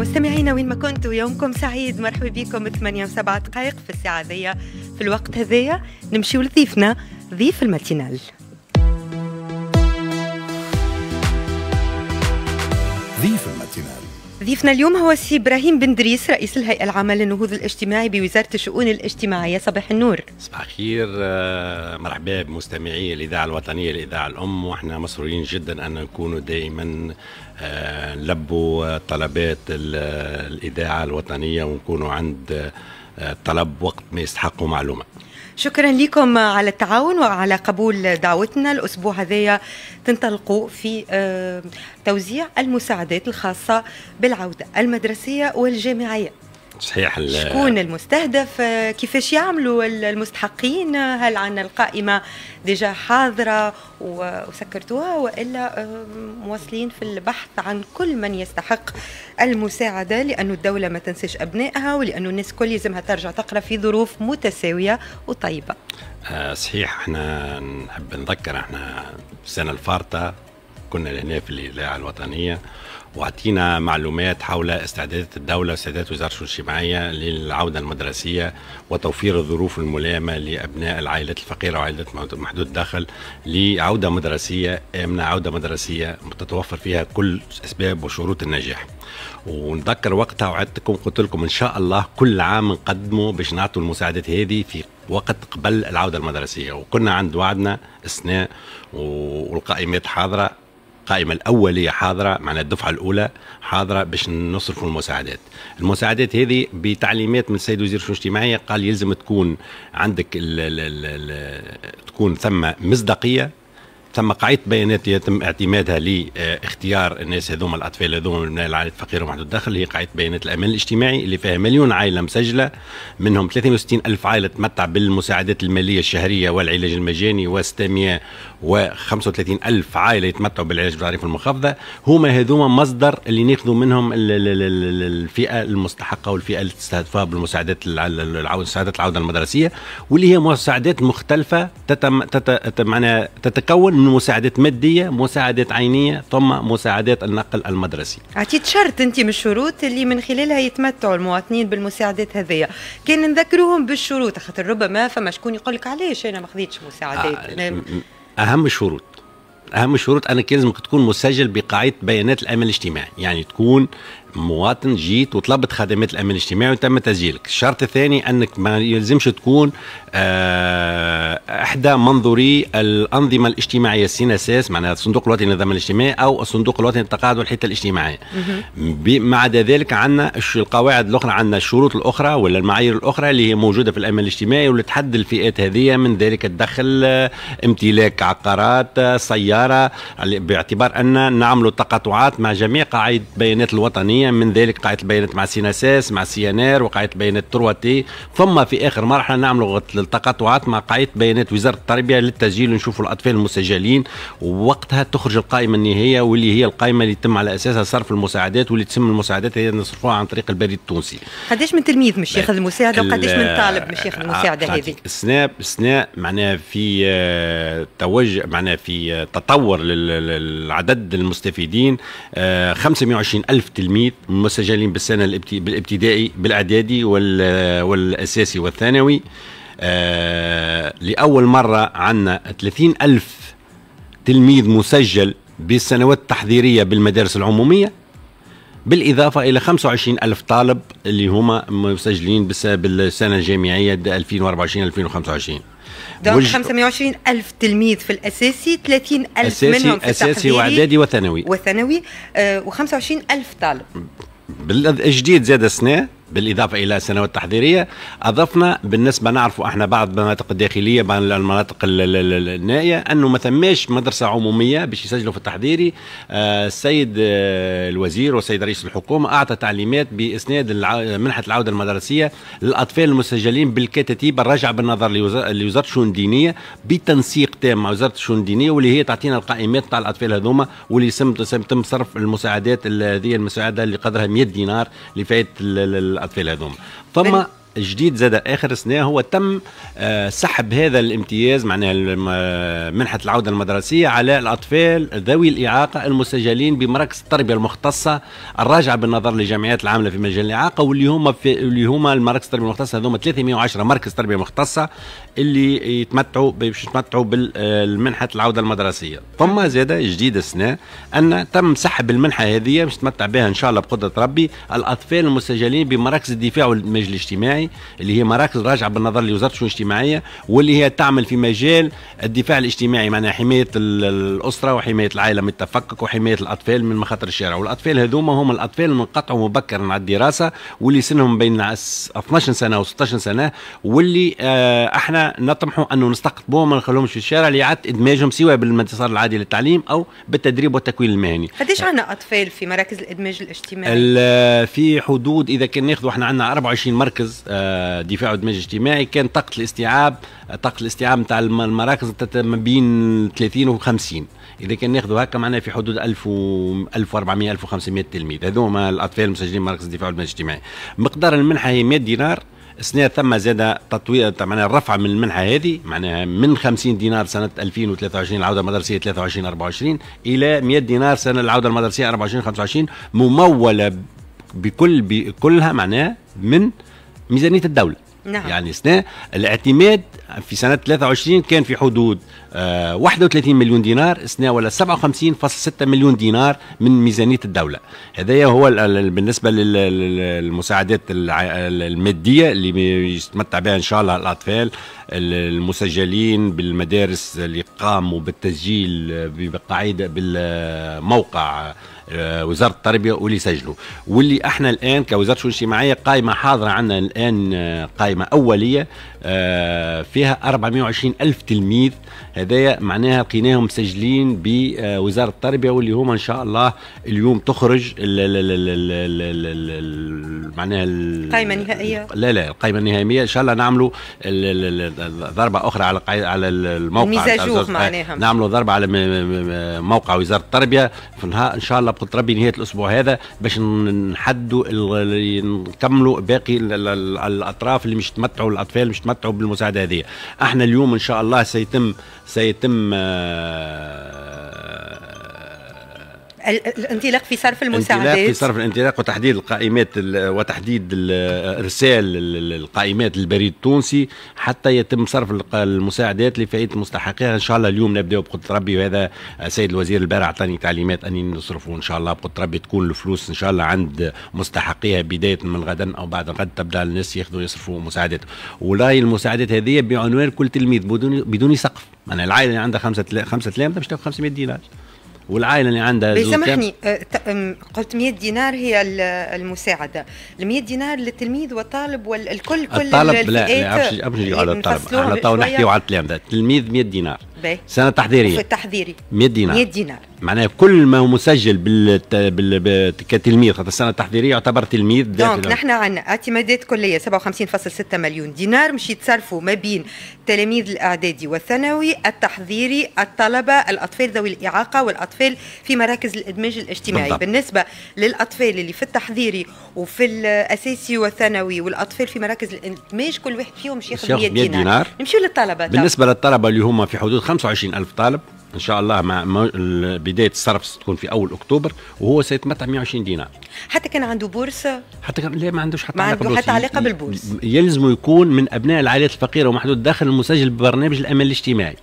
مستمعينا وين ما كنتوا يومكم سعيد مرحبا بكم 8 و 7 دقائق في الساعة ذي في الوقت هذايا نمشيو لضيفنا ضيف الماتينال ضيف الماتينال ضيفنا اليوم هو السي ابراهيم بن دريس رئيس الهيئه العامه للنهوض الاجتماعي بوزاره الشؤون الاجتماعيه صباح النور صباح الخير آه، مرحبا بمستمعي الاذاعه الوطنيه الاذاعه الام واحنا مسرورين جدا ان نكونوا دائما نلبوا آه، طلبات الاذاعه الوطنيه ونكونوا عند آه، طلب وقت ما يستحقوا معلومه شكرا لكم على التعاون وعلى قبول دعوتنا الأسبوع هذايا تنطلقوا في آه، توزيع المساعدات الخاصة بالعودة المدرسية والجامعية صحيح شكون المستهدف آه، كيفاش يعملوا المستحقين هل عندنا القائمه ديجا حاضره وسكرتوها والا آه، مواصلين في البحث عن كل من يستحق المساعده لانه الدوله ما تنساش ابنائها ولانه الناس الكل يلزمها ترجع تقرا في ظروف متساويه وطيبه آه، صحيح احنا نحب نذكر احنا السنه الفارطه كنا هنا في الاذاعه الوطنيه واعطينا معلومات حول استعدادات الدوله واستعدادات وزاره الشؤون الاجتماعيه للعوده المدرسيه وتوفير الظروف الملائمه لابناء العائلات الفقيره وعائلات محدود الدخل لعوده مدرسيه امنه عوده مدرسيه تتوفر فيها كل اسباب وشروط النجاح. ونذكر وقتها وعدتكم قلت لكم ان شاء الله كل عام نقدمه باش نعطوا المساعدات هذه في وقت قبل العوده المدرسيه وكنا عند وعدنا اثناء والقائمات حاضره القائمه الاوليه حاضره معنا الدفعه الاولى حاضره باش نصرفوا المساعدات المساعدات هذه بتعليمات من السيد وزير الشؤون الاجتماعيه قال يلزم تكون عندك الـ الـ ال ال تكون ثم مصداقيه ثم قاعده بيانات يتم اعتمادها لاختيار الناس هذوما الاطفال هذوما من العائلات الفقيره ومحدود الدخل هي قاعده بيانات الامان الاجتماعي اللي فيها مليون عائله مسجله منهم 63 الف عائله تمتع بالمساعدات الماليه الشهريه والعلاج المجاني و600 و و35 الف عائله يتمتعوا بالعلاج بالتعريف المخفضه هما هذوما مصدر اللي ناخذوا منهم الفئه المستحقه والفئه اللي تستهدفها بالمساعدات العوده المدرسيه واللي هي مساعدات مختلفه تتم تتكون من مساعدات ماديه مساعدات عينيه ثم مساعدات النقل المدرسي عطيت شرط انت من الشروط اللي من خلالها يتمتعوا المواطنين بالمساعدات هذيا كان نذكروهم بالشروط خاطر ربما فما شكون يقول لك علاش انا ما خذيتش مساعدات آه نعم. اهم الشروط اهم الشروط انك لازمك تكون مسجل بقاعده بيانات الامن الاجتماعي يعني تكون مواطن جيت وطلبت خدمات الامن الاجتماعي وتم تسجيلك الشرط الثاني انك ما يلزمش تكون آه، احدى منظوري الانظمه الاجتماعيه السين اساس معناها الصندوق الوطني للنظام الاجتماعي او الصندوق الوطني للتقاعد والحته الاجتماعيه ما عدا ذلك عندنا القواعد الاخرى عندنا الشروط الاخرى ولا المعايير الاخرى اللي هي موجوده في الامن الاجتماعي واللي تحد الفئات هذه من ذلك الدخل آه، امتلاك عقارات آه، سياره باعتبار ان نعملوا تقاطعات مع جميع قاعده البيانات الوطنيه من ذلك قاعده البيانات مع سين اساس مع السي ان ار وقاعده البيانات ترواتي ثم في اخر مرحله نعملوا للتقاطعات مع قاعده بيانات وزاره التربيه للتسجيل ونشوفوا الاطفال المسجلين ووقتها تخرج القائمه النهائيه واللي هي القائمه اللي يتم على اساسها صرف المساعدات واللي تسمى المساعدات هي نصرفوها عن طريق البريد التونسي. قداش من تلميذ مش ياخذ المساعده وقداش من طالب مش ياخذ المساعده آه، هذه؟ السنة السنة معناها في آه، توجه معناها في آه، تطور للعدد المستفيدين 520 ألف تلميذ مسجلين بالسنه بالابتدائي بالاعدادي والاساسي والثانوي آه، لأول مرة عندنا 30 ألف تلميذ مسجل بالسنوات التحضيرية بالمدارس العمومية بالإضافة إلى 25 ألف طالب اللي هما مسجلين بالسنة الجامعية 2024-2025 دونك 25 ألف تلميذ في الأساسي 30 ألف أساسي منهم في أساسي وإعدادي وثانوي وثانوي آه و25 ألف طالب بالجديد زاد سنة بالإضافة إلى سنوات تحضيرية أضفنا بالنسبة نعرفوا احنا بعض المناطق الداخلية بعض المناطق النائية أنه ما ثماش مدرسة عمومية باش يسجلوا في التحضيري آه، السيد آه، الوزير والسيد رئيس الحكومة أعطى تعليمات بإسناد منحة العودة المدرسية للأطفال المسجلين بالكتاتيب الرجع بالنظر لوزارة الشؤون الدينية بتنسيق تام مع وزارة الشؤون الدينية واللي هي تعطينا القائمات تاع الأطفال هذوما واللي تم صرف المساعدات هذه المساعدة اللي قدرها 100 دينار لفائدة الاطفال هذوما ثم جديد زاد اخر سنه هو تم آه، سحب هذا الامتياز معناها منحه العوده المدرسيه على الاطفال ذوي الاعاقه المسجلين بمراكز التربيه المختصه الراجعه بالنظر للجمعيات العامله في مجال الاعاقه واللي هما في اللي هما المراكز التربيه المختصه هذوما 310 مركز تربيه مختصه اللي يتمتعوا باش يتمتعوا بالمنحه آه، العوده المدرسيه ثم زاد جديد السنه ان تم سحب المنحه هذه باش تتمتع بها ان شاء الله بقدره ربي الاطفال المسجلين بمراكز الدفاع والمجلس الاجتماعي الاجتماعي اللي هي مراكز راجعه بالنظر لوزاره الشؤون الاجتماعيه واللي هي تعمل في مجال الدفاع الاجتماعي معناها حمايه الاسره وحمايه العائله من التفكك وحمايه الاطفال من مخاطر الشارع والاطفال هذوما هم الاطفال اللي انقطعوا مبكرا على الدراسه واللي سنهم بين 12 سنه و16 سنه واللي آه، احنا نطمحوا انه نستقطبوهم ما نخلوهمش في الشارع لاعاده ادماجهم سواء بالمسار العادي للتعليم او بالتدريب والتكوين المهني. قديش عندنا اطفال في مراكز الادماج الاجتماعي؟ في حدود اذا كان ناخذوا احنا عندنا 24 مركز آه، دفاع ودمج اجتماعي كان طاقه الاستيعاب طاقه الاستيعاب نتاع المراكز ما بين 30 و 50 اذا كان ناخذوا هكا معناها في حدود 1000 و 1400 1500 تلميذ هذوما الاطفال المسجلين مراكز الدفاع والدمج الاجتماعي مقدار المنحه هي 100 دينار السنه ثم زاد تطوير معناها رفع من المنحه هذه معناها من 50 دينار سنه 2023 العوده المدرسيه 23 24 الى 100 دينار سنه العوده المدرسيه 24 25 مموله بكل بكلها معناها من ميزانيه الدوله نعم. يعني سنة الاعتماد في سنة 23 كان في حدود آه 31 مليون دينار سنة ولا 57.6 مليون دينار من ميزانية الدولة هذا هو بالنسبة للمساعدات المادية اللي يتمتع بها إن شاء الله الأطفال المسجلين بالمدارس اللي قاموا بالتسجيل بقاعدة بالموقع آه، وزاره التربيه واللي سجلوا واللي احنا الان كوزاره الشؤون الاجتماعيه قائمه حاضره عندنا الان آه، قائمه اوليه فيها 420 ألف تلميذ هذايا معناها لقيناهم مسجلين بوزارة التربية واللي هما إن شاء الله اليوم تخرج معناها القائمة النهائية لا لا القائمة النهائية إن شاء الله نعملوا ضربة أخرى على على الموقع معناها نعملوا ضربة على موقع وزارة التربية في إن شاء الله بقدر ربي نهاية الأسبوع هذا باش نحدوا نكملوا باقي الأطراف اللي مش تمتعوا الأطفال مش تمتعوا يتمتعوا بالمساعده هذه احنا اليوم ان شاء الله سيتم سيتم آه الانطلاق في صرف المساعدات الانطلاق في صرف الانطلاق وتحديد القائمات وتحديد ارسال القائمات للبريد التونسي حتى يتم صرف المساعدات لفئه مستحقيها ان شاء الله اليوم نبداو بقدره ربي وهذا السيد الوزير البارع اعطاني تعليمات اني نصرفوا ان شاء الله بقدره ربي تكون الفلوس ان شاء الله عند مستحقيها بدايه من غدا او بعد غد تبدا الناس ياخذوا يصرفوا مساعدات وراي المساعدات هذه بعنوان كل تلميذ بدون بدون سقف انا العائله اللي عندها 5000 5000 باش تاخذ 500 دينار والعائله اللي عندها سامحني آه، قلت 100 دينار هي المساعده ال 100 دينار للتلميذ والطالب والكل كل الطالب لا ما قبل نجيو على آه، الطالب احنا تو نحكيو على التلامذه التلميذ 100 دينار سنه تحضيريه في التحضيري 100 دينار 100 دينار معناها كل ما هو مسجل بالت... بال... كتلميذ خاطر السنه التحضيريه يعتبر تلميذ دونك نحن عندنا اعتمادات كليه 57.6 مليون دينار مش يتصرفوا ما بين تلاميذ الاعدادي والثانوي التحضيري الطلبه الاطفال ذوي الاعاقه والاطفال في مراكز الادماج الاجتماعي بالضبط. بالنسبه للاطفال اللي في التحضيري وفي الاساسي والثانوي والاطفال في مراكز الادماج كل واحد فيهم مش ياخذ 100 دينار, دينار. نمشيو للطلبه بالنسبه للطلبه اللي هما في حدود 25000 طالب ان شاء الله مع بدايه الصرف ستكون في اول اكتوبر وهو سيتمتع 120 دينار حتى كان عنده بورصه حتى كان لا ما عندوش حتى ما علاقه عنده حتى علاقه بالبورصه يلزم يكون من ابناء العائلات الفقيره ومحدود الدخل المسجل ببرنامج الامل الاجتماعي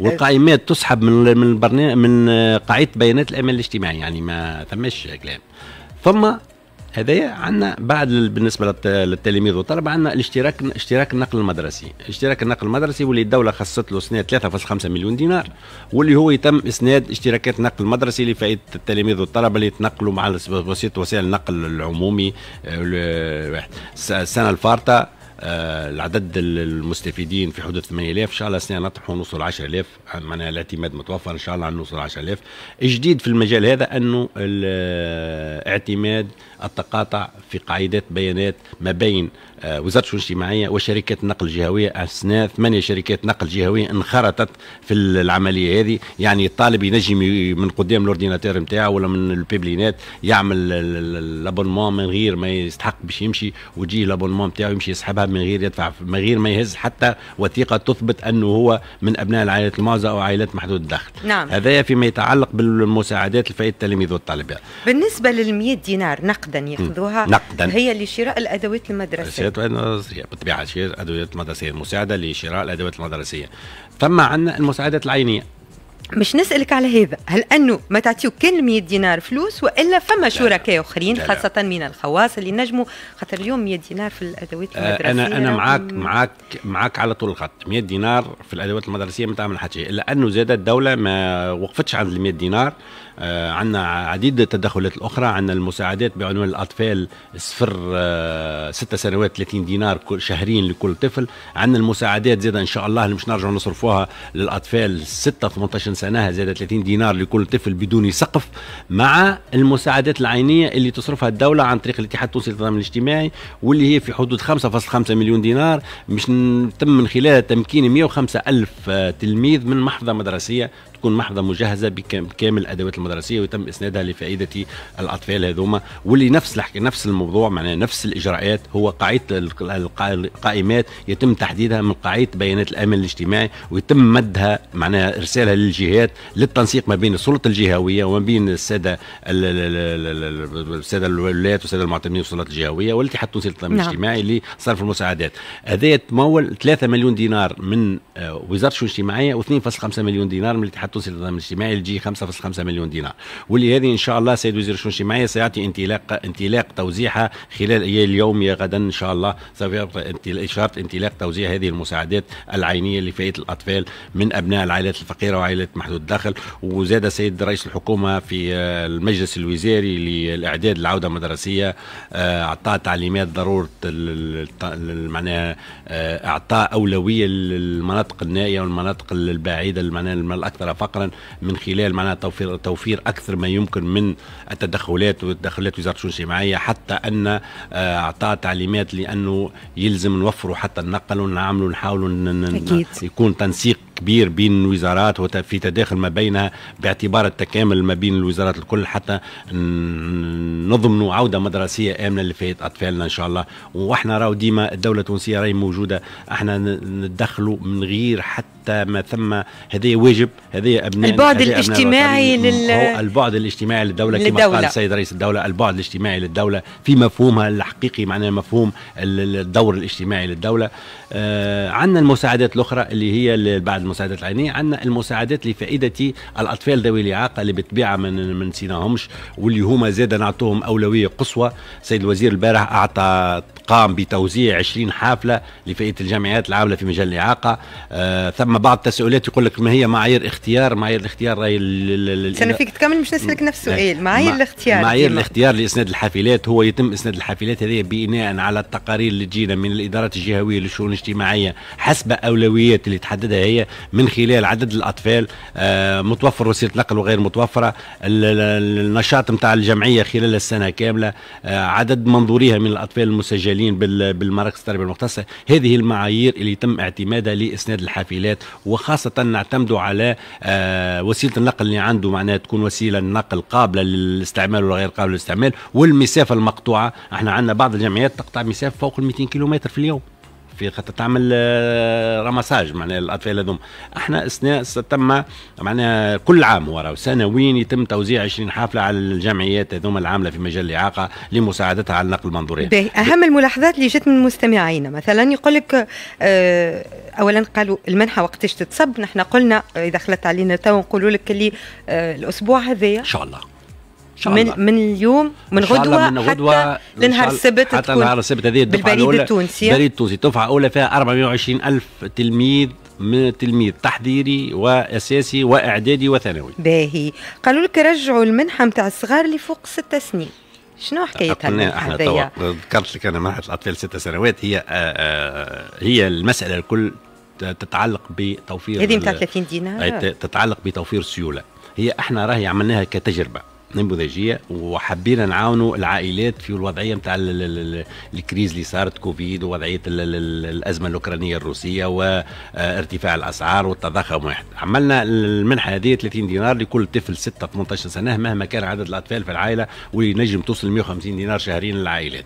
والقائمات تسحب من من البرنامج من قاعده بيانات الامل الاجتماعي يعني ما ثماش كلام ثم هذايا عندنا بعد بالنسبه للتلاميذ والطلبه عندنا الاشتراك اشتراك النقل المدرسي، اشتراك النقل المدرسي واللي الدوله خصصت له سنه 3.5 مليون دينار واللي هو يتم اسناد اشتراكات النقل المدرسي لفائده التلاميذ والطلبه اللي يتنقلوا مع وسيط وسائل النقل العمومي السنه آه، الفارطه آه، العدد المستفيدين في حدود 8000 ان شاء الله السنه نطمحوا نوصل 10000 آه، معناها الاعتماد متوفر ان شاء الله نوصل 10000 الجديد في المجال هذا انه آه، اعتماد التقاطع في قاعدات بيانات ما بين آه، وزاره الشؤون الاجتماعيه وشركات النقل الجهويه اثناء ثمانيه شركات نقل جهويه انخرطت في العمليه هذه يعني الطالب ينجم من قدام الاورديناتور نتاعو ولا من البيبلينات يعمل لابونمون من غير ما يستحق باش يمشي ويجي لابونمون نتاعو يمشي يسحبها من غير يدفع من غير ما يهز حتى وثيقه تثبت انه هو من ابناء العائلات المعزه او عائلات محدود الدخل نعم هذا فيما يتعلق بالمساعدات لفئه التلاميذ والطالبات بالنسبه لل 100 دينار نقدا ياخذوها نقدا هي لشراء الادوات المدرسيه الادويات والادويه المدرسيه بالطبيعه الادويات المدرسيه المساعده لشراء الادوات المدرسيه ثم عندنا المساعدات العينيه مش نسالك على هذا هل انه ما تعطيو كان 100 دينار فلوس والا فما شركاء اخرين لا لا. خاصه من الخواص اللي نجموا خاطر اليوم 100 دينار في الادوات آه، المدرسيه انا انا معاك معاك معاك على طول الخط 100 دينار في الادوات المدرسيه ما تعمل حتى شيء الا انه زادت الدوله ما وقفتش عند ال 100 دينار آه، عندنا عديد التدخلات الاخرى عندنا المساعدات بعنوان الاطفال صفر آه، ستة سنوات 30 دينار كل شهرين لكل طفل عندنا المساعدات زاده ان شاء الله اللي مش نرجعوا نصرفوها للاطفال 6 18 سنه زاده 30 دينار لكل طفل بدون سقف مع المساعدات العينيه اللي تصرفها الدوله عن طريق الاتحاد التونسي للنظام الاجتماعي واللي هي في حدود 5.5 مليون دينار مش تم من خلالها تمكين 105 الف آه، تلميذ من محفظه مدرسيه تكون محضة مجهزة بكامل الأدوات المدرسية ويتم إسنادها لفائدة الأطفال هذوما واللي نفس نفس الموضوع معناه نفس الإجراءات هو قاعدة القائمات يتم تحديدها من قاعدة بيانات الأمن الاجتماعي ويتم مدها معناها إرسالها للجهات للتنسيق ما بين السلطة الجهوية وما بين السادة السادة الولايات والسادة المعتمدين والسلطات الجهوية والاتحاد التونسي للتنمية نعم. الاجتماعي لصرف المساعدات هذا تمول 3 مليون دينار من آه، وزارة الشؤون الاجتماعية و2.5 مليون دينار من الاتحاد التونسي للنظام الاجتماعي الجي 5.5 مليون دينار واللي هذه ان شاء الله سيد وزير الشؤون الاجتماعيه سيعطي انطلاق انطلاق توزيعها خلال يا اليوم يا غدا ان شاء الله سوف اشاره انطلاق توزيع هذه المساعدات العينيه لفئه الاطفال من ابناء العائلات الفقيره وعائلات محدود الدخل وزاد سيد رئيس الحكومه في المجلس الوزاري للاعداد العوده المدرسيه آه، اعطى تعليمات ضروره معناها آه، اعطاء اولويه للمناطق النائيه والمناطق البعيده معناها الاكثر فقرا من خلال معناها توفير توفير اكثر ما يمكن من التدخلات وتدخلات وزاره الشؤون الاجتماعيه حتى ان آه، اعطى تعليمات لانه يلزم نوفروا حتى النقل ونعملوا نحاولوا يكون تنسيق كبير بين الوزارات وفي تداخل ما بينها باعتبار التكامل ما بين الوزارات الكل حتى نضمنوا عوده مدرسيه امنه لفئه اطفالنا ان شاء الله واحنا راهو ديما الدوله التونسيه راهي موجوده احنا نتدخلوا من غير حتى ما ثم هذه واجب هذه ابناء البعد الاجتماعي لل... البعد الاجتماعي للدوله كما قال السيد رئيس الدوله البعد الاجتماعي للدوله في مفهومها الحقيقي معناه مفهوم الدور الاجتماعي للدوله آه عندنا المساعدات الاخرى اللي هي بعد المساعدات العينيه عندنا المساعدات لفائده الاطفال ذوي الاعاقه اللي بالطبيعه ما نسيناهمش واللي هما زاد نعطوهم اولويه قصوى السيد الوزير البارح اعطى قام بتوزيع 20 حافله لفئه الجمعيات العامله في مجال الاعاقه آه ثم بعض التساؤلات يقول لك ما هي معايير اختيار معايير الاختيار راهي انا فيك تكمل مش نسالك نفس السؤال معايير الاختيار معايير الاختيار لاسناد الحافلات هو يتم اسناد الحافلات هذه بناء على التقارير اللي تجينا من الادارات الجهويه للشؤون الاجتماعيه حسب اولويات اللي تحددها هي من خلال عدد الاطفال آه، متوفر وسيله نقل وغير متوفره النشاط نتاع الجمعيه خلال السنه كامله آه، عدد منظوريها من الاطفال المسجلين بالمراكز التربيه المختصه هذه المعايير اللي يتم اعتمادها لاسناد الحافلات وخاصه نعتمدوا على آه، وسيله النقل اللي عنده معناها تكون وسيله نقل قابله للاستعمال وغير قابله للاستعمال والمسافه المقطوعه احنا عندنا بعض الجمعيات تقطع مسافه فوق ال 200 كيلومتر في اليوم في خاطر تعمل آه، رمساج معناها الاطفال هذوما احنا اثناء تم معناها كل عام ورا سنويا يتم توزيع 20 حافله على الجمعيات هذوما العامله في مجال الاعاقه لمساعدتها على نقل المنظورين اهم الملاحظات اللي جت من مستمعينا مثلا يقول لك آه، اولا قالوا المنحه وقتاش تتصب نحن قلنا اذا خلت علينا تو نقولوا لك اللي آه، الاسبوع هذايا ان شاء الله من من اليوم من غدوه من غدوة حتى لنهار السبت حتى نهار السبت هذه بالبريد التونسي البريد التونسي دفعه اولى فيها 420 الف تلميذ من تلميذ تحضيري واساسي واعدادي وثانوي باهي قالوا لك رجعوا المنحه نتاع الصغار اللي فوق ست سنين شنو حكايتها احنا ذكرت لك انا منحه الاطفال ست سنوات هي آه، آه، هي المساله الكل تتعلق بتوفير هذه نتاع 30 دينار تتعلق بتوفير سيوله هي احنا راهي عملناها كتجربه نموذجيه وحبينا نعاونوا العائلات في الوضعيه نتاع الكريز اللي صارت كوفيد ووضعيه الازمه الاوكرانيه الروسيه وارتفاع آه، الاسعار والتضخم واحد عملنا المنحه هذه 30 دينار لكل طفل 6 18 سنه مهما كان عدد الاطفال في العائله ونجم توصل 150 دينار شهريا للعائلات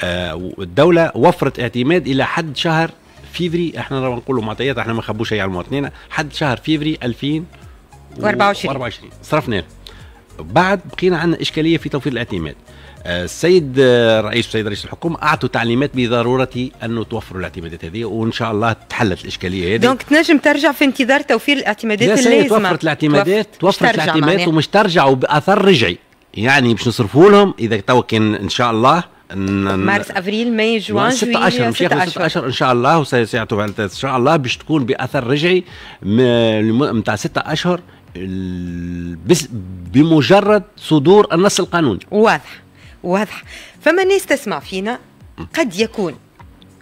آه، الدوله وفرت اعتماد الى حد شهر فيفري احنا نقولوا معطيات احنا ما نخبوش شيء على المواطنين حد شهر فيفري 2024 24 صرفنا بعد بقينا عندنا اشكاليه في توفير الاعتماد آه، السيد آه، رئيس السيد رئيس الحكومه اعطوا تعليمات بضروره انه توفروا الاعتمادات هذه وان شاء الله تحلت الاشكاليه هذه دونك تنجم ترجع في انتظار توفير الاعتمادات اللازمه توفرت الاعتمادات توفرت الاعتمادات ومش ترجعوا باثر رجعي يعني باش نصرفوا لهم اذا تو كان ان شاء الله مارس افريل ماي جوان جويلية ست اشهر مش ياخذوا ست اشهر ان شاء الله وسيعطوا ان شاء الله باش تكون باثر رجعي نتاع ستة اشهر بمجرد صدور النص القانوني واضح واضح فما ناس تسمع فينا قد يكون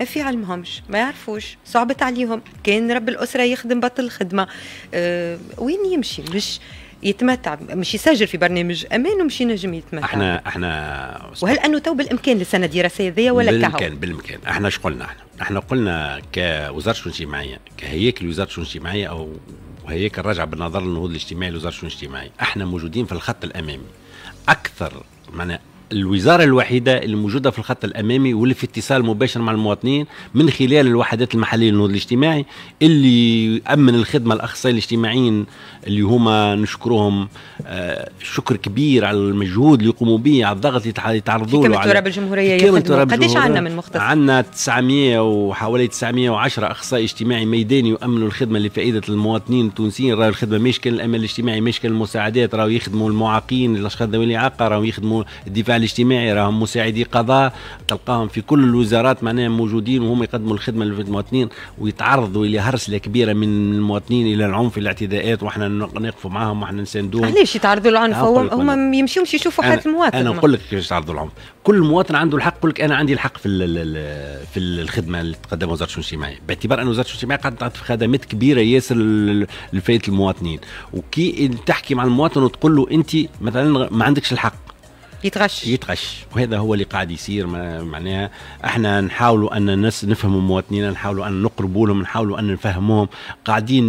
ما في علمهمش ما يعرفوش صعبة عليهم كان رب الأسرة يخدم بطل الخدمة أه وين يمشي مش يتمتع مش يسجل في برنامج امان ومش ينجم يتمتع احنا احنا وهل انه تو بالامكان للسنه الدراسيه ذي ولا بالامكان كهو؟ بالامكان احنا شقلنا احنا احنا قلنا كوزاره الشؤون الاجتماعيه كهياكل وزاره الشؤون الاجتماعيه او وهي الرجعه بالنظر للنهوض الاجتماعي لوزاره الشؤون الاجتماعيه احنا موجودين في الخط الامامي اكثر معناها الوزاره الوحيده الموجوده في الخط الامامي واللي في اتصال مباشر مع المواطنين من خلال الوحدات المحليه للنهوض الاجتماعي اللي يامن الخدمه الاخصائيين الاجتماعيين اللي هما نشكرهم آه، شكر كبير على المجهود اللي يقوموا به على الضغط اللي يتعرضوا له كم تراب الجمهوريه قديش عندنا من مختص عندنا 900 وحوالي 910 اخصائي اجتماعي ميداني يؤمنوا الخدمه لفائده المواطنين التونسيين راهو الخدمه مش كان الامن الاجتماعي مش كان المساعدات راهو يخدموا المعاقين الاشخاص ذوي الاعاقه راهو يخدموا الدفاع الاجتماعي راهم مساعدي قضاء تلقاهم في كل الوزارات معناها موجودين وهم يقدموا الخدمه للمواطنين ويتعرضوا الى هرسله كبيره من المواطنين الى العنف الاعتداءات واحنا نقفوا معاهم واحنا نساندوهم علاش يتعرضوا للعنف هم ما يمشيوش يشوفوا حاله المواطن انا نقول لك كيفاش يتعرضوا للعنف كل مواطن عنده الحق يقول لك انا عندي الحق في في الخدمه اللي تقدمها وزاره الشؤون الاجتماعيه باعتبار ان وزاره الشؤون الاجتماعيه قاعده تعطي خدمات كبيره ياسر لفئه المواطنين وكي تحكي مع المواطن وتقول له انت مثلا ما عندكش الحق يتغش يتغش وهذا هو اللي قاعد يصير معناها احنا نحاولوا ان الناس نفهموا مواطنينا نحاولوا ان نقربوا لهم نحاولوا ان نفهموهم قاعدين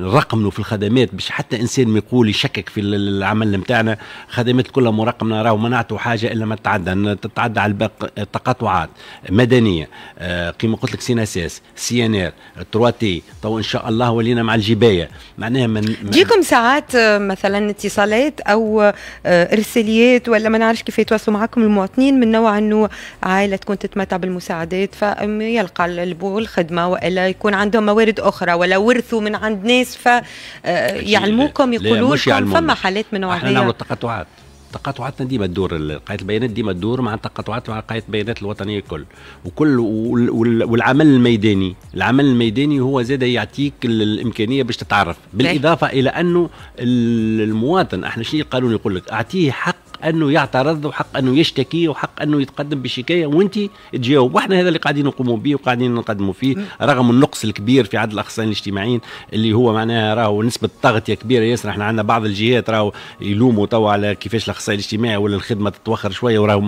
نرقمنوا في الخدمات باش حتى انسان ما يقول يشكك في العمل نتاعنا خدمات كلها مرقمنا راهو ما نعطوا حاجه الا ما تتعدى تتعدى على التقاطعات مدنيه آه، كما قلت لك سين اساس سي ان ار 3 تي تو ان شاء الله ولينا مع الجبايه معناها من تجيكم ساعات آه، مثلا اتصالات تليفونات او آه، ارساليات ولا ما نعرفش كيف يتواصلوا معكم المواطنين من نوع انه عائله تكون تتمتع بالمساعدات فيلقى البو الخدمه والا يكون عندهم موارد اخرى ولا ورثوا من عند ناس فيعلموكم آه، يقولوا لكم فما حالات من نوع احنا نعملوا التقطعات تقاطعاتنا ديما تدور قاعده البيانات ديما تدور مع التقاطعات مع قاعده البيانات الوطنيه الكل وكل والعمل الميداني العمل الميداني هو زاد يعطيك الامكانيه باش تتعرف بالاضافه الى انه المواطن احنا شنو القانون يقول لك اعطيه حق انه يعترض وحق انه يشتكي وحق انه يتقدم بشكايه وانت تجاوب واحنا هذا اللي قاعدين نقوموا به وقاعدين نقدموا فيه رغم النقص الكبير في عدد الاخصائيين الاجتماعيين اللي هو معناها راهو نسبه التغطيه كبيره ياسر احنا عندنا بعض الجهات راهو يلوموا توا على كيفاش الاخصائي الاجتماعي ولا الخدمه تتوخر شويه وراه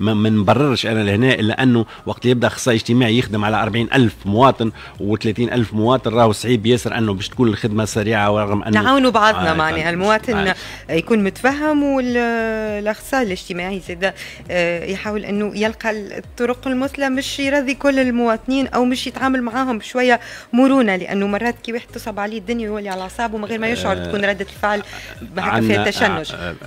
ما نبررش انا لهنا الا انه وقت يبدا اخصائي اجتماعي يخدم على 40 الف مواطن و30 الف مواطن راهو صعيب ياسر انه باش تكون الخدمه سريعه ورغم انه نعاونوا بعضنا آه معناها آه، المواطن آه. يكون متفهم والاخصائي الاجتماعي زاد آه، يحاول انه يلقى الطرق المثلى مش يرضي كل المواطنين او مش يتعامل معاهم بشويه مرونه لانه مرات كي واحد تصب عليه الدنيا يولي على اعصابه من غير ما يشعر آه، تكون رده الفعل فيها تشنج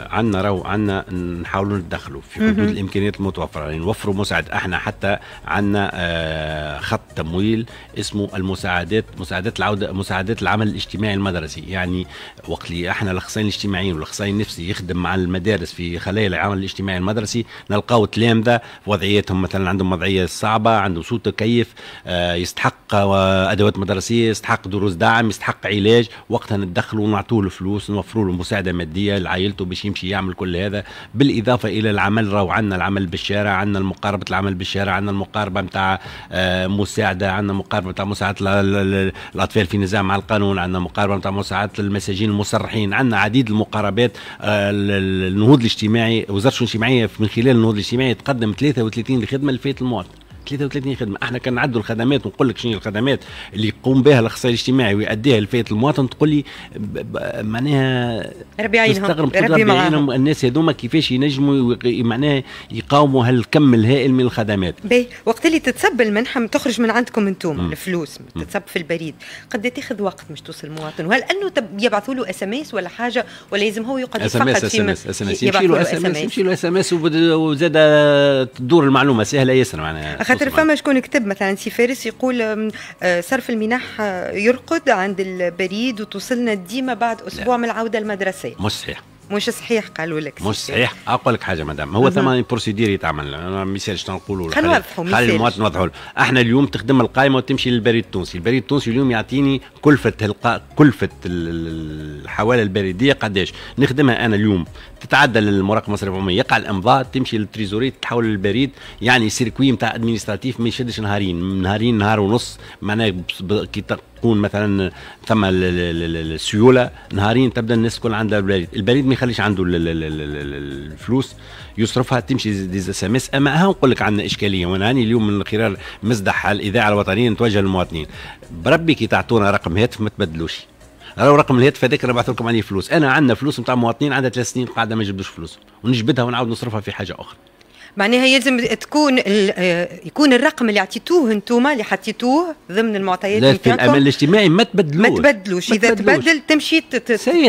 عندنا راهو عنا نحاولوا ندخلوا في حدود الامكانيات المتوفره يعني نوفروا مساعد احنا حتى عنا آه، خط تمويل اسمه المساعدات مساعدات العوده مساعدات العمل الاجتماعي المدرسي يعني وقت اللي احنا الاخصائيين الاجتماعيين والاخصائي النفسي يخدم مع المدارس في خلايا العمل الاجتماعي المدرسي نلقاو تلامذه في وضعياتهم مثلا عندهم وضعيه صعبه عندهم سوء تكيف آه، يستحق آه، ادوات مدرسيه يستحق دروس دعم يستحق علاج وقتها ندخلوا ونعطوه الفلوس نوفروا له مساعده ماديه لعائلته باش يمشي يعمل كل هذا بالاضافه الى العمل راهو عندنا العمل بالشارع عندنا مقاربه العمل بالشارع عندنا المقاربه نتاع آه، مساعده عندنا مقاربه نتاع مساعده الاطفال في نزاع مع القانون عندنا مقاربه نتاع مساعده المساجين المصرحين عندنا عديد المقاربات النهوض آه، الاجتماعي وزاره الشؤون الاجتماعيه من خلال النهوض الاجتماعي تقدم 33 لخدمه لفئه المواطن 33 خدمه احنا كنعدوا الخدمات ونقول لك شنو الخدمات اللي يقوم بها الاخصائي الاجتماعي ويؤديها لفئه المواطن تقول لي معناها ربي يعينهم تستغرب ربي يعينهم الناس هذوما كيفاش ينجموا معناها يقاوموا هالكم الهائل من الخدمات باهي وقت اللي تتسب المنحه تخرج من عندكم انتم الفلوس تتسب في البريد قد تاخذ وقت مش توصل المواطن وهل انه يبعثوا له اس ام اس ولا حاجه ولا لازم هو يقعد اس ام اس اس ام اس اس ام اس يمشي له اس ام اس يمشي له اس ام اس وزاد تدور المعلومه سهله ياسر معناها خاطر فما شكون كتب مثلا سي فارس يقول آه، صرف المنح آه، يرقد عند البريد وتوصلنا ديما بعد اسبوع لا. من العوده المدرسيه مش صحيح مش صحيح قالوا لك مش صحيح اقول لك حاجه مدام هو ثما بروسيدير يتعمل انا مثال شنو نقولوا خلينا نوضحوا خلي المواطن نوضحوا احنا اليوم تخدم القائمه وتمشي للبريد التونسي البريد التونسي اليوم يعطيني كلفه كلفه الحواله البريديه قداش نخدمها انا اليوم تتعدل المراقبه المصرفيه العموميه يقع الامضاء تمشي للتريزوري تتحول للبريد يعني سيركوي نتاع ادمينستراتيف ما يشدش نهارين نهارين نهار ونص معناها كي تكون مثلا ثم السيوله نهارين تبدا الناس الكل عندها البريد البريد ما يخليش عنده الفلوس يصرفها تمشي دي اس ام اس اما ها نقول لك عندنا اشكاليه وانا هاني اليوم من خلال مزدح الاذاعه الوطنيه نتوجه للمواطنين بربي كي تعطونا رقم هاتف ما تبدلوش راهو رقم الهاتف هذاك اللي بعث لكم عليه فلوس انا عندنا فلوس نتاع مواطنين عندها ثلاث سنين قاعده ما جبدوش فلوس ونجبدها ونعاود نصرفها في حاجه اخرى معناها يلزم تكون آه، يكون الرقم اللي عطيتوه انتوما اللي حطيتوه ضمن المعطيات لا في الامل الاجتماعي ما تبدلوش ما تبدلوش اذا تبدل تمشي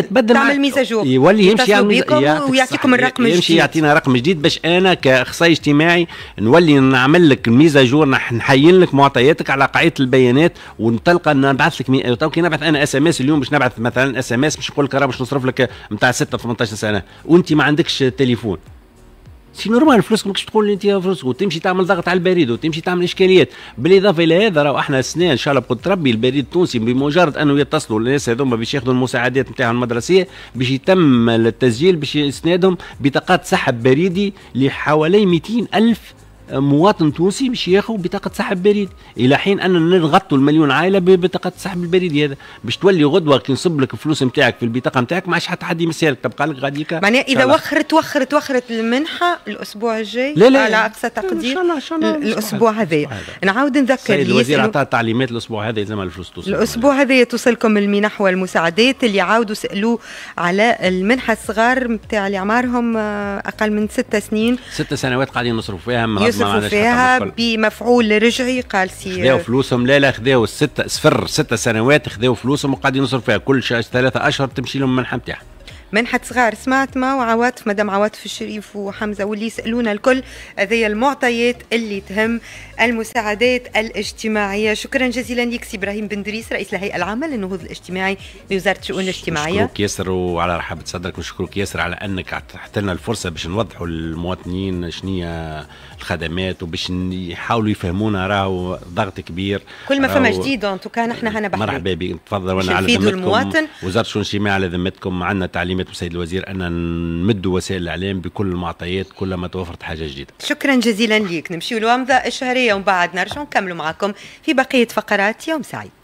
تبدل تعمل ميزاجور يولي يمشي ويعطيكم الرقم الجديد يمشي يعطينا رقم جديد باش انا كاخصائي اجتماعي نولي نعمل لك ميزاجور نحين لك معطياتك على قاعده البيانات ونطلق نبعث لك مي... تو كي نبعث انا اس ام اس اليوم باش نبعث مثلا اس ام اس باش نقول لك راه باش نصرف لك نتاع 6 18 سنه وانت ما عندكش تليفون سي نورمال فلوسك ماكش تقول لي انت فلوسك وتمشي تعمل ضغط على البريد وتمشي تعمل اشكاليات بالاضافه الى هذا راهو احنا السنه ان شاء الله بقدر ربي البريد التونسي بمجرد انه يتصلوا الناس هذوما باش ياخذوا المساعدات نتاعهم المدرسيه باش يتم التسجيل باش يسندهم بطاقات سحب بريدي لحوالي 200 الف مواطن تونسي باش ياخذ بطاقه سحب بريد الى حين اننا نغطوا المليون عائله ببطاقه السحب البريد هذا باش تولي غدوه كي نصب لك الفلوس نتاعك في البطاقه نتاعك ما عادش حتى حد يمسها لك تبقى لك غاديك معناها اذا وخرت وخرت وخرت المنحه الاسبوع الجاي لا لا على اقصى تقدير ان شاء الله ان شاء الله الاسبوع هذا نعاود نذكر الوزير اعطى تعليمات الاسبوع هذا يلزم الفلوس توصل الاسبوع هذا توصلكم المنح والمساعدات اللي عاودوا سالوه على المنحه الصغار نتاع اللي عمرهم آه، اقل من ست سنين ست سنوات قاعدين نصرفوا فيها يصرفوا فيها بمفعول رجعي قال سي خذاو فلوسهم لا لا خذاو الست صفر ست سنوات خذاو فلوسهم وقاعدين يصرفوا فيها كل ثلاثة اشهر تمشي لهم من نتاعهم منحة صغار سمعت ما وعواطف مدام عواطف الشريف وحمزة واللي يسألونا الكل هذه المعطيات اللي تهم المساعدات الاجتماعية شكرا جزيلا لك سي إبراهيم بن دريس رئيس الهيئة العامة للنهوض الاجتماعي لوزارة الشؤون الاجتماعية نشكرك ياسر وعلى رحابة صدرك ونشكرك ياسر على أنك أعطيت لنا الفرصة باش نوضحوا للمواطنين شنية الخدمات وباش يحاولوا يفهمونا راهو ضغط كبير كل ما فما جديد انتو كان نحن هنا بحري مرحبا بك تفضل وانا على ذمتكم وزاره الشؤون الاجتماعيه على ذمتكم عندنا تعليم كلمه السيد الوزير ان نمد وسائل الاعلام بكل المعطيات كلما توفرت حاجه جديده. شكرا جزيلا ليك نمشيو لومضه الشهريه ومن بعد نرجع نكملوا معكم في بقيه فقرات يوم سعيد.